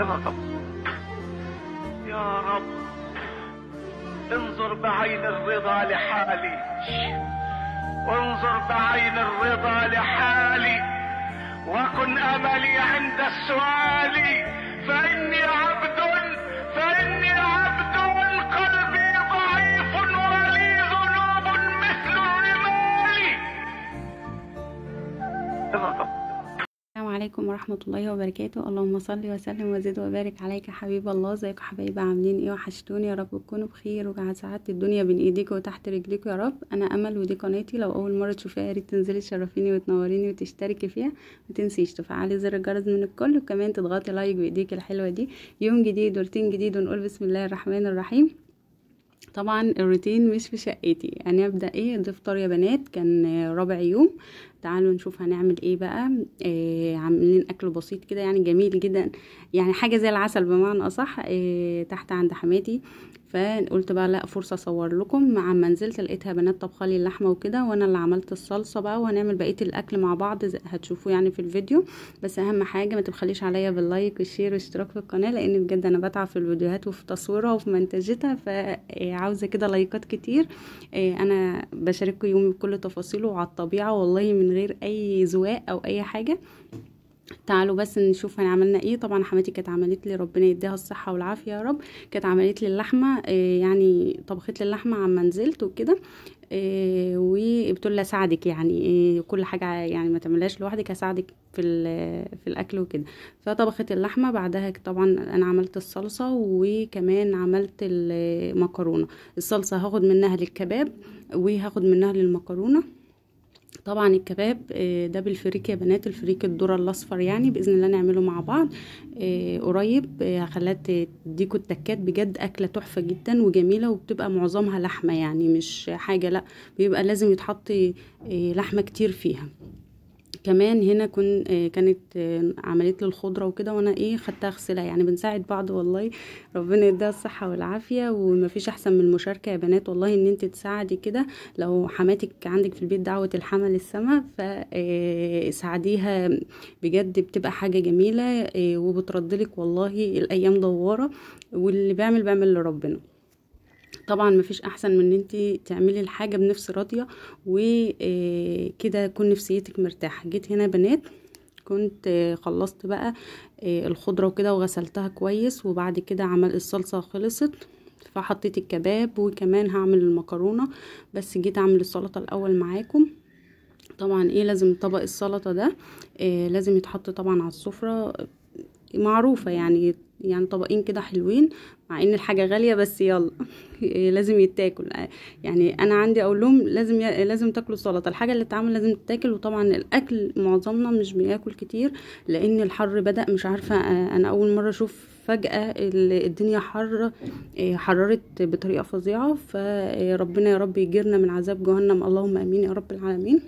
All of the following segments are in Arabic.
يا رب يا رب انظر بعين الرضا لحالي انظر بعين الرضا لحالي وكن املي عند السؤال فاني عبد فاني عبد قلبي ضعيف ولي ذنوب مثل رمالي عليكم ورحمة الله وبركاته اللهم صل وسلم وزد وبارك عليك يا حبيب الله ازيك يا حبايبي عاملين ايه وحشتوني يا رب تكونوا بخير وسعادة الدنيا بين ايديك وتحت رجليك يا رب انا امل ودي قناتي لو اول مرة تشوفيها يا ريت تنزلي تشرفيني وتنوريني وتشتركي فيها متنسيش تفعلي زر الجرس من الكل وكمان تضغطي لايك بايديك الحلوة دي يوم جديد وروتين جديد ونقول بسم الله الرحمن الرحيم طبعا الروتين مش في شقتي يعني ابدا ايه ضفطار يا بنات كان رابع يوم تعالوا نشوف هنعمل ايه بقى إيه عاملين اكل بسيط كده يعني جميل جدا يعني حاجه زي العسل بمعنى اصح إيه تحت عند حماتي فقلت بقى لا فرصه اصور لكم مع ما نزلت لقيتها بنات طبخه لي اللحمه وكده وانا اللي عملت الصلصه بقى وهنعمل بقيه الاكل مع بعض هتشوفوه يعني في الفيديو بس اهم حاجه ما تبخليش عليا باللايك والشير والاشتراك في القناه لان بجد انا بتعب في الفيديوهات وفي تصويرها وفي منتجتها فعاوزه آه، كده لايكات كتير آه، انا بشارككم يومي بكل تفاصيله وعلى الطبيعه والله من من غير اي زواق او اي حاجه تعالوا بس نشوف عملنا ايه طبعا حماتي كانت عملت لي ربنا يديها الصحه والعافيه يا رب كانت عملت لي اللحمه آه، يعني طبخت لي اللحمه عما نزلت وكده آه، وبتقول لي اساعدك يعني آه، كل حاجه يعني ما تعملهاش لوحدك هساعدك في في الاكل وكده فطبخت اللحمه بعدها طبعا انا عملت الصلصه وكمان عملت المكرونه الصلصه هاخد منها للكباب وهاخد منها للمكرونه طبعا الكباب آه، ده بالفريك يا بنات الفريك الدورة الاصفر يعني باذن الله نعمله مع بعض آه، قريب آه، هخليها تديكوا التكات بجد اكله تحفه جدا وجميله وبتبقى معظمها لحمه يعني مش حاجه لا بيبقى لازم يتحط لحمه كتير فيها كمان هنا كن آه، كانت آه، عملت لي الخضره وكده وانا ايه خدتها اغسلها يعني بنساعد بعض والله ربنا يديها الصحه والعافيه ومفيش احسن من المشاركه يا بنات والله ان انت تساعدي كده لو حماتك عندك في البيت دعوه الحمل للسما فساعديها آه، بجد بتبقى حاجه جميله وبتردلك والله الايام دواره واللي بيعمل بيعمل لربنا طبعا مفيش احسن من ان انت تعملي الحاجه بنفس راضيه وكده آه، تكون نفسيتك مرتاحه جيت هنا بنات كنت آه، خلصت بقى آه، الخضره وكده وغسلتها كويس وبعد كده عمل الصلصه خلصت فحطيت الكباب وكمان هعمل المكرونه بس جيت اعمل السلطه الاول معاكم طبعا ايه لازم طبق السلطه ده إيه لازم يتحط طبعا على السفره معروفه يعني يعني طبقين كده حلوين مع ان الحاجه غاليه بس يلا لازم يتاكل يعني انا عندي اقول لهم لازم ي... لازم تاكلوا السلطه الحاجه اللي اتعمل لازم تتاكل وطبعا الاكل معظمنا مش بياكل كتير لان الحر بدا مش عارفه انا اول مره اشوف فجاه الدنيا حر آه، حررت بطريقه فظيعه فربنا يا رب يجيرنا من عذاب جهنم اللهم امين يا رب العالمين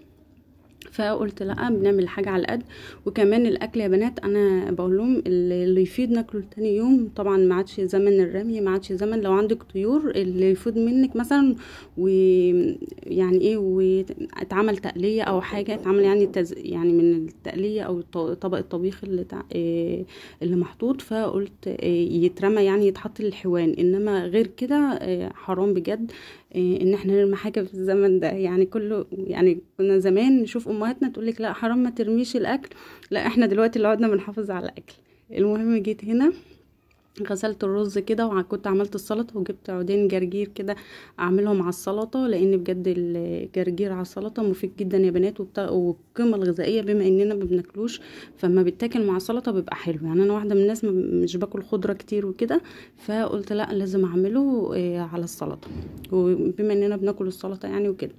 فقلت لا بنعمل حاجه على قد وكمان الاكل يا بنات انا بقول لهم اللي يفيد ناكله تاني يوم طبعا ما عادش زمن الرمي ما عادش زمن لو عندك طيور اللي يفيد منك مثلا ويعني ايه واتعمل تقليه او حاجه اتعمل يعني تز... يعني من التقليه او طبق الطبيخ اللي تع... آه، اللي محطوط فقلت آه، يترمى يعني يتحط للحيوان انما غير كده آه، حرام بجد إيه، ان احنا نرمي حاجه في الزمن ده يعني كله يعني كنا زمان نشوف امهاتنا تقول لك لا حرام ما ترميش الاكل لا احنا دلوقتي اللي قعدنا بنحافظ على الاكل المهم جيت هنا غسلت الرز كده وكنت عملت السلطه وجبت عودين جرجير كده اعملهم على السلطه لان بجد الجرجير على السلطه مفيد جدا يا بنات والقيمه الغذائيه بما اننا ما بناكلوش فما بيتاكل مع السلطه بيبقى حلو يعني انا واحده من الناس مش باكل خضره كتير وكده فقلت لا لازم اعمله آه، على السلطه وبما اننا بناكل السلطه يعني وكده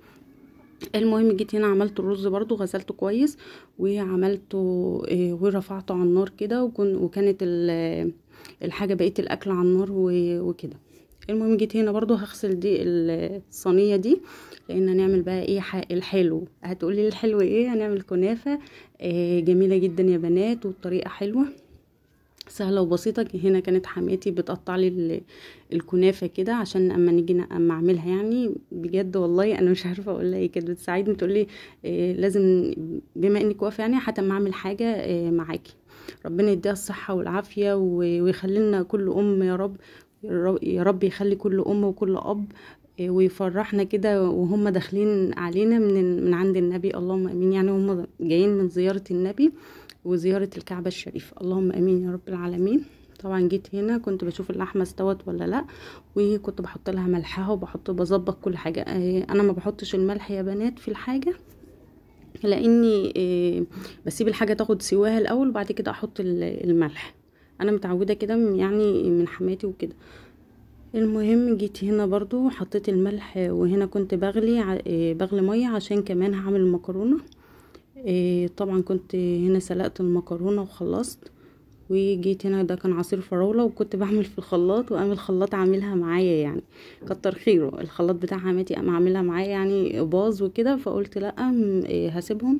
المهم جيت هنا عملت الرز برضو غسلته كويس وعملته آه، ورفعته على النار كده وكانت الحاجة بقيت الأكل على النار وكده المهم جيت هنا برضو هغسل دي الصينية دي لان هنعمل بقى ايه الحلو هتقولي الحلو ايه هنعمل كنافة آه، جميلة جدا يا بنات والطريقة حلوة سهلة وبسيطة هنا كانت حماتي بتقطع لي الكنافة كده عشان اما نيجي اما اعملها يعني بجد والله انا مش عارفة اقول لها ايه كانت بتساعدني تقولي لي آه، لازم بما انك واقفة يعني حتى اما اعمل حاجة آه، معاكي ربنا يديها الصحة والعافية ويخلينا كل أم يا رب يا رب يخلي كل أم وكل أب آه، ويفرحنا كده وهم داخلين علينا من من عند النبي اللهم امين يعني هم جايين من زياره النبي وزياره الكعبه الشريفه اللهم امين يا رب العالمين طبعا جيت هنا كنت بشوف اللحمه استوت ولا لا وكنت بحط لها ملحها وبحط بظبط كل حاجه آه، انا ما بحطش الملح يا بنات في الحاجه لاني آه، بسيب الحاجه تاخد سواها الاول وبعد كده احط الملح انا متعوده كده يعني من حماتي وكده المهم جيت هنا برضو حطيت الملح آه، وهنا كنت بغلي آه، بغلي ميه عشان كمان هعمل المكرونه طبعا كنت هنا سلقت المكرونه وخلصت وجيت هنا ده كان عصير فراوله وكنت بعمل في الخلاط وقام الخلاط عاملها معايا يعني كتر خيره الخلاط بتاع حماتي قام عاملها معايا يعني باظ وكده فقلت لا إيه، هسيبهم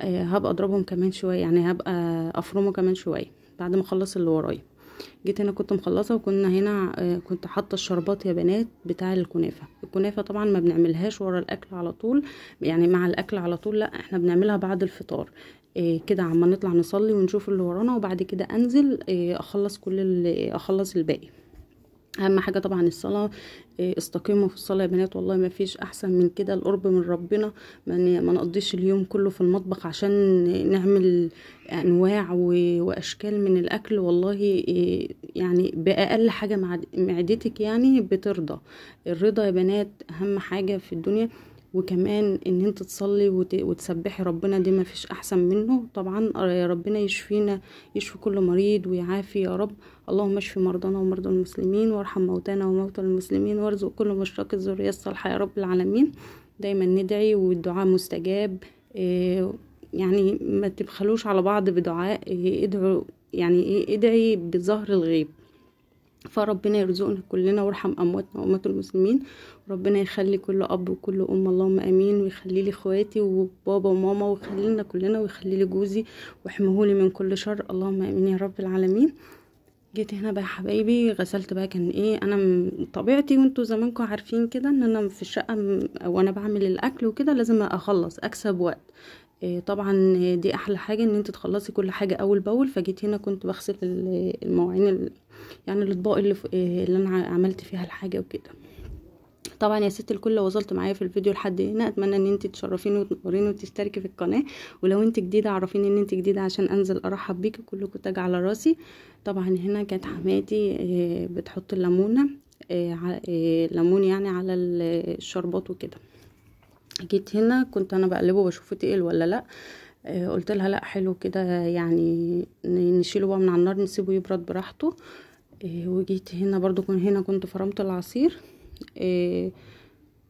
إيه، هبقى اضربهم كمان شويه يعني هبقى افرمه كمان شويه بعد ما اخلص اللي ورايا جيت هنا كنت مخلصه وكنا هنا إيه، كنت حاطه الشربات يا بنات بتاع الكنافه الكنافه طبعا ما بنعملهاش ورا الاكل على طول يعني مع الاكل على طول لا احنا بنعملها بعد الفطار إيه، كده عما نطلع نصلي ونشوف اللي ورانا وبعد كده انزل إيه، اخلص كل اخلص الباقي اهم حاجه طبعا الصلاه إيه، استقيموا في الصلاه يا بنات والله ما فيش احسن من كده القرب من ربنا ما نقضيش اليوم كله في المطبخ عشان نعمل انواع واشكال من الاكل والله يعني باقل حاجه معدتك يعني بترضى الرضا يا بنات اهم حاجه في الدنيا وكمان ان انت تصلي وتسبحي ربنا دي ما فيش احسن منه طبعا آه، ربنا يشفينا يشفي كل مريض ويعافي يا رب اللهم اشف مرضانا ومرضى المسلمين وارحم موتانا وموتى المسلمين وارزق كل مشتاق الذريه الصالحه يا رب العالمين دايما ندعي والدعاء مستجاب آه، يعني ما تبخلوش على بعض بدعاء ادعوا يعني ايه ادعي بظهر الغيب فربنا يرزقنا كلنا ويرحم امواتنا واموات المسلمين وربنا يخلي كل اب وكل ام اللهم امين ويخلي لي اخواتي وبابا وماما ويخلي لنا كلنا ويخلي لي جوزي لي من كل شر اللهم امين يا رب العالمين جيت هنا بقى حبايبي غسلت بقى كان ايه انا طبيعتي وانتوا زمانكم عارفين كده ان انا في الشقه وانا بعمل الاكل وكده لازم اخلص اكسب وقت آه، طبعا دي احلى حاجه ان انت تخلصي كل حاجه اول باول فجيت هنا كنت بغسل المواعين يعني الاطباق اللي, ف... إيه، اللي انا عملت فيها الحاجه وكده طبعا يا ست الكل وصلت معايا في الفيديو لحد هنا اتمنى ان انت تشرفيني وتنوريني وتشتركي في القناه ولو انت جديده عرفيني ان انت جديده عشان انزل ارحب بيكي كلكم تاج على راسي طبعا هنا كانت حماتي إيه، بتحط الليمونه الليمون إيه، يعني على الشربات وكده جيت هنا كنت انا بقلبه بشوفه تقل ولا لا قلت لها لا حلو كده يعني نشيله بقى من على النار نسيبه يبرد براحته إيه، وجيت هنا برضو كنت هنا كنت فرمت العصير إيه،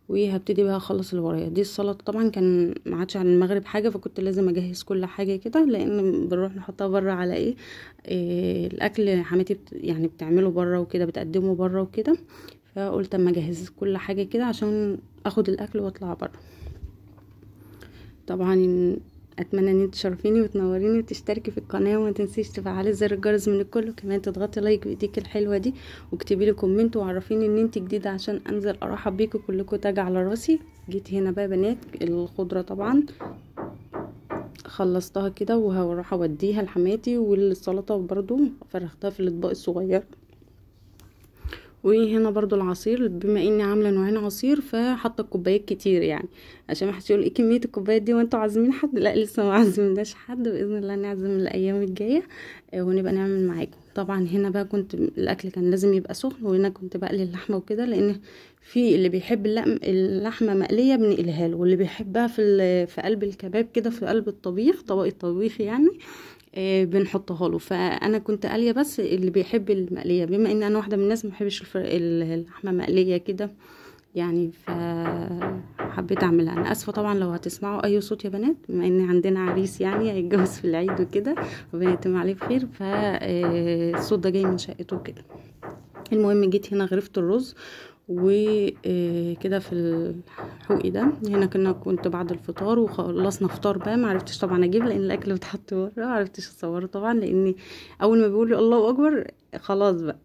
وهبتدي بقى اخلص اللي ورايا دي السلطه طبعا كان ما عادش على المغرب حاجه فكنت لازم اجهز كل حاجه كده لان بنروح نحطها بره على ايه, إيه الاكل حماتي بت يعني بتعمله بره وكده بتقدمه بره وكده فقلت اما اجهز كل حاجه كده عشان اخد الاكل واطلع بره طبعا اتمنى ان انت تشرفيني وتنوريني وتشتركي في القناه وما تنسيش تفعلي زر الجرس من الكل وكمان تضغطي لايك بايديك الحلوه دي واكتبي لي كومنت وعرفيني ان انت جديده عشان انزل ارحب بيكوا كلكوا تاج على راسي جيت هنا بقى بنات الخضره طبعا خلصتها كده وهروح اوديها لحماتي والسلطه برضو فرختها في الاطباق الصغير وهنا برضو العصير بما اني عامله نوعين عصير فحط الكوبايات كتير يعني عشان محدش يقول ايه كميه الكوبايات دي وانتوا عازمين حد لا لسه ما عازمناش حد باذن الله نعزم الايام الجايه آه، ونبقى نعمل معاكم طبعا هنا بقى كنت الاكل كان لازم يبقى سخن وهنا كنت بقلي اللحمه وكده لان في اللي بيحب اللحمه مقليه بنقلها له واللي بيحبها في في قلب الكباب كده في قلب الطبيخ طبق الطبيخ يعني إيه، بنحطها له فانا كنت قاليه بس اللي بيحب المقليه بما ان انا واحده من الناس ما بحبش اللحمه مقليه كده يعني فحبيت اعملها انا اسفه طبعا لو هتسمعوا اي صوت يا بنات بما ان عندنا عريس يعني هيتجوز في العيد وكده ربنا يتم عليه بخير فالصوت آه، ده جاي من شقته كده المهم جيت هنا غرفت الرز وكده في الحوقي ده هنا كنا كنت بعد الفطار وخلصنا فطار بقى معرفتش طبعا اجيب لان الاكل اتحط بره معرفتش اصوره طبعا لان اول ما بيقول الله اكبر خلاص بقى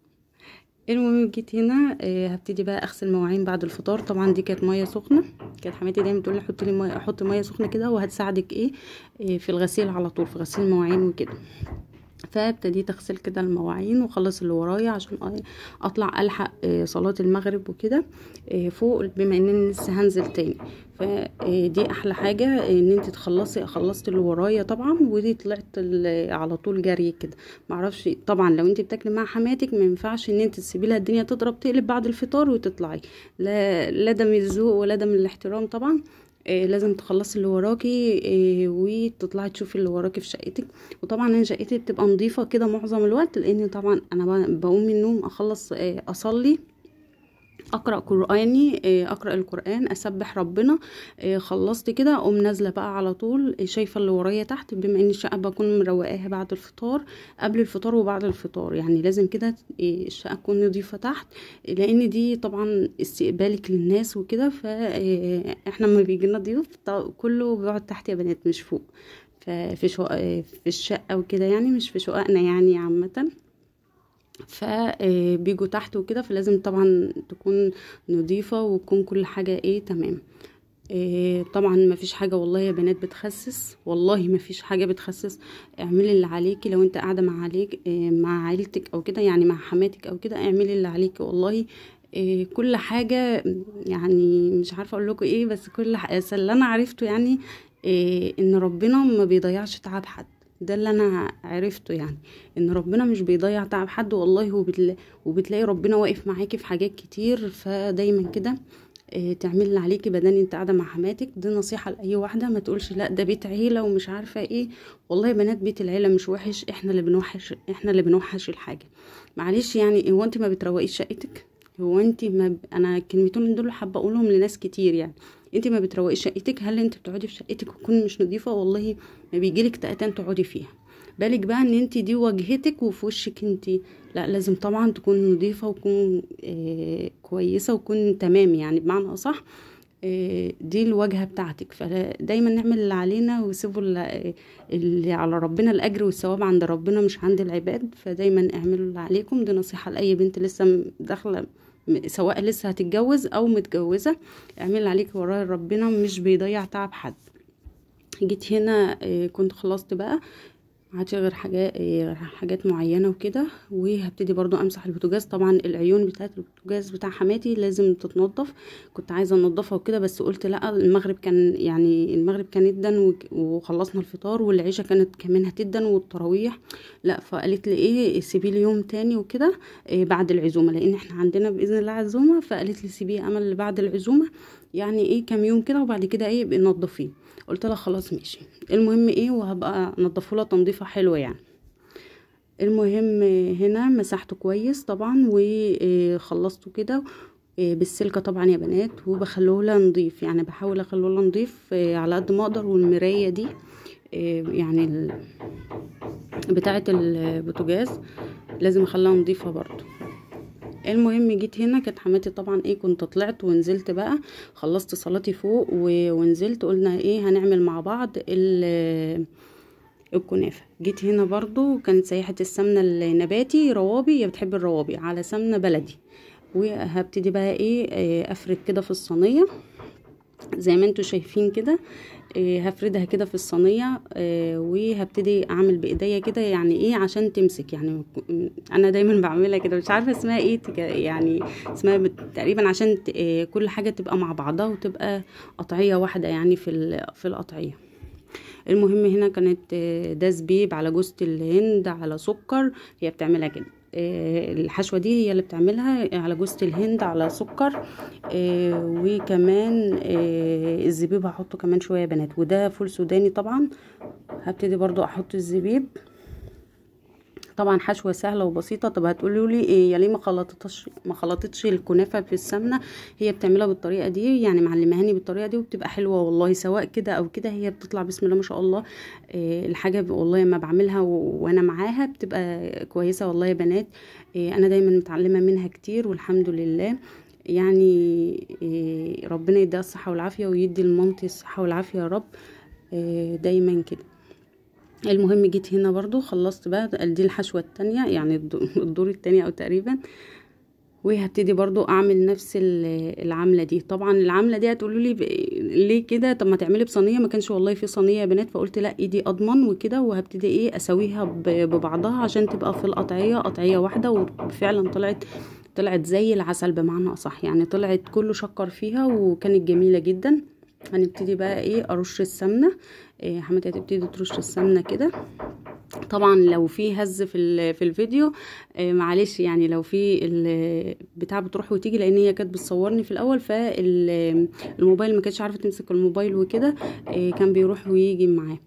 المهم جيت هنا آه، هبتدي بقى اغسل مواعين بعد الفطار طبعا دي كانت ميه سخنه كانت حماتي دايما تقول لي حطي لي ميه احط ميه سخنه كده وهتساعدك ايه آه، في الغسيل على طول في غسيل المواعين وكده فابتديت اغسل كده المواعين وخلص اللي ورايا عشان اطلع الحق آه، صلاه المغرب وكده آه، فوق بما ان لسه هنزل تاني فدي آه، احلى حاجه ان انت تخلصي خلصت اللي ورايا طبعا ودي طلعت على طول جري كده معرفش طبعا لو انت بتاكلي مع حماتك ما ينفعش ان انت تسيبي لها الدنيا تضرب تقلب بعد الفطار وتطلعي لا لا ده من الذوق ولا ده من الاحترام طبعا إيه لازم تخلصي اللي وراكي إيه وتطلعي تشوفي اللي وراكي في شقتك وطبعا انا شقتي بتبقى نظيفه كده معظم الوقت لان طبعا انا بقوم من النوم اخلص إيه اصلي اقرا قراني آه، اقرا القران اسبح ربنا آه، خلصت كده اقوم نازله بقى على طول آه، شايفه اللي ورايا تحت بما ان الشقه بكون مروقاها بعد الفطار قبل الفطار وبعد الفطار يعني لازم كده الشقه تكون نظيفه تحت لان دي طبعا استقبالك للناس وكده فاحنا لما بيجي لنا ضيوف كله بيقعد تحت يا بنات مش فوق ففي في الشقه وكده يعني مش في شققنا يعني عامه فبيجوا آه، تحت وكده فلازم طبعا تكون نظيفة وتكون كل حاجة ايه تمام إيه طبعا ما فيش حاجه والله يا بنات بتخسس والله ما فيش حاجه بتخسس اعملي اللي عليكي لو انت قاعده مع عليك إيه مع عيلتك او كده يعني مع حماتك او كده اعملي اللي عليكي والله إيه كل حاجه يعني مش عارفه اقول لكم ايه بس كل اللي انا عرفته يعني آه، ان ربنا ما بيضيعش تعب حد ده اللي انا عرفته يعني ان ربنا مش بيضيع تعب حد والله وبتلا... وبتلاقي ربنا واقف معاكي في حاجات كتير فدايما كده آه، تعمل اللي عليكي بدل انت قاعده مع حماتك دي نصيحه لاي واحده ما تقولش لا ده بيت عيله ومش عارفه ايه والله يا بنات بيت العيله مش وحش احنا اللي بنوحش احنا اللي بنوحش الحاجه معلش يعني هو انت ما بتروقيش شقتك هو انت ما ب... انا كلمتين دول حابه اقولهم لناس كتير يعني انت ما بتروقيش شقتك هل انت بتقعدي في شقتك تكون مش نظيفه والله ما بيجيلك تقتان تقعدي فيها بالك بقى ان انت دي واجهتك وفي وشك انت لا لازم طبعا تكون نظيفه وتكون آه كويسه وتكون تمام يعني بمعنى اصح آه دي الواجهه بتاعتك فدايما نعمل اللي علينا وسيبوا آه، اللي على ربنا الاجر والثواب عند ربنا مش عند العباد فدايما اعملوا اللي عليكم دي نصيحه لاي بنت لسه داخله سواء لسه هتتجوز او متجوزه اعمل عليك وراء ربنا مش بيضيع تعب حد جيت هنا آه، كنت خلصت بقى عادش غير حاجات آه، حاجات معينه وكده وهبتدي برضو امسح البوتاجاز طبعا العيون بتاعت البوتاجاز بتاع حماتي لازم تتنضف كنت عايزه انضفها وكده بس قلت لا المغرب كان يعني المغرب كان جدا وخلصنا الفطار والعيشة كانت كمان هتدا والتراويح لا فقالت لي ايه سيبي لي يوم تاني وكده إيه بعد العزومه لان احنا عندنا باذن الله عزومه فقالت لي سيبيه امل بعد العزومه يعني ايه كام يوم كده وبعد كده ايه نضفيه قلت لها خلاص ماشي المهم ايه وهبقى نضفه لها تنظيفه حلوه يعني المهم هنا مسحته كويس طبعا وخلصته كده بالسلكه طبعا يا بنات وبخلوه لها نضيف يعني بحاول اخلوه لها نضيف على قد ما اقدر والمرايه دي يعني بتاعه البوتاجاز لازم اخليها نضيفه برضو المهم جيت هنا كانت حماتي طبعا ايه كنت طلعت ونزلت بقى خلصت صلاتي فوق ونزلت قلنا ايه هنعمل مع بعض ال الكنافة جيت هنا برضو كانت سايحة السمنة النباتي روابي يا بتحب الروابي على سمنة بلدي وهبتدي بقى ايه آه، افرد كده في الصينية زي ما انتوا شايفين كده إيه، هفردها كده في الصينيه إيه، وهبتدي اعمل بايديا كده يعني ايه عشان تمسك يعني انا دايما بعملها كده مش عارفه اسمها ايه يعني اسمها تقريبا عشان إيه، كل حاجه تبقى مع بعضها وتبقى قطعيه واحده يعني في في القطعيه المهم هنا كانت ده زبيب على جوزة الهند على سكر هي بتعملها كده آه، الحشوه دي هي اللي بتعملها على جوزة الهند على سكر آه، وكمان آه، الزبيب هحطه كمان شويه يا بنات وده فول سوداني طبعا هبتدي برضو احط الزبيب طبعا حشوه سهله وبسيطه طب هتقولوا لي ايه يا ليه ما خلطتش ما خلطتش الكنافه في السمنه هي بتعملها بالطريقه دي يعني معلمهاني بالطريقه دي وبتبقى حلوه والله سواء كده او كده هي بتطلع بسم الله ما شاء الله إيه الحاجه والله ما بعملها وانا معاها بتبقى كويسه والله يا بنات إيه انا دايما متعلمه منها كتير والحمد لله يعني آه، ربنا يديها الصحه والعافيه ويدي لمامتي الصحه والعافيه يا رب آه، دايما كده المهم جيت هنا برضو خلصت بقى دي الحشوة التانية يعني الدور التانية او تقريبا وهبتدي برضو اعمل نفس العملة دي طبعا العملة دي هتقولوا لي ليه كده طب ما تعملي بصينية ما كانش والله في صينية يا بنات فقلت لا ايدي اضمن وكده وهبتدي ايه اسويها ببعضها عشان تبقى في القطعية قطعية واحدة وفعلا طلعت طلعت زي العسل بمعنى اصح يعني طلعت كله شكر فيها وكانت جميلة جدا هنبتدي بقى ايه ارش السمنه إيه حماتي هتبتدي ترش السمنه كده طبعا لو في هز في في الفيديو إيه معلش يعني لو في بتاع بتروح وتيجي لان هي كانت بتصورني في الاول فالموبايل ما كانتش عارفه تمسك الموبايل وكده إيه كان بيروح ويجي معاه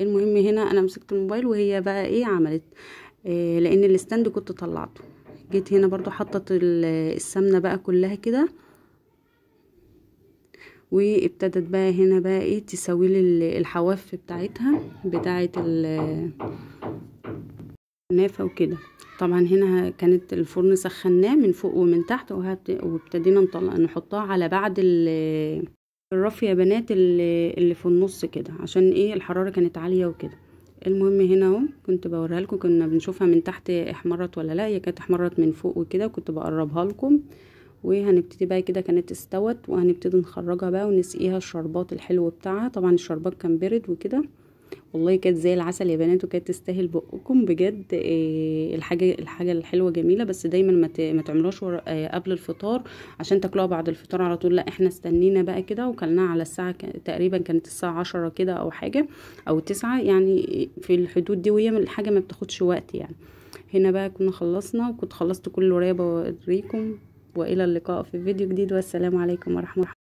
المهم هنا انا مسكت الموبايل وهي بقى ايه عملت إيه لان الاستند كنت طلعته جيت هنا برضو حطت السمنه بقى كلها كده وابتدت بقى هنا بقى ايه تسوي لي الحواف بتاعتها بتاعه الكنافه وكده طبعا هنا كانت الفرن سخناه من فوق ومن تحت وابتدينا نحطها على بعد الرف يا بنات اللي في النص كده عشان ايه الحراره كانت عاليه وكده المهم هنا اهو كنت بوريها لكم كنا بنشوفها من تحت احمرت ولا لا هي كانت احمرت من فوق وكده وكنت بقربها لكم وهنبتدي بقى كده كانت استوت وهنبتدي نخرجها بقى ونسقيها الشربات الحلو بتاعها طبعا الشربات كان برد وكده والله كانت زي العسل يا بنات وكانت تستاهل بقكم بجد إيه الحاجه الحاجه الحلوه جميله بس دايما ما ما تعملوهاش آه، قبل الفطار عشان تاكلوها بعد الفطار على طول لا احنا استنينا بقى كده وكلناها على الساعه تقريبا كانت الساعه عشرة كده او حاجه او تسعة يعني في الحدود دي وهي الحاجه ما بتاخدش وقت يعني هنا بقى كنا خلصنا وكنت خلصت كل اللي بوريكم والى اللقاء في فيديو جديد والسلام عليكم ورحمه الله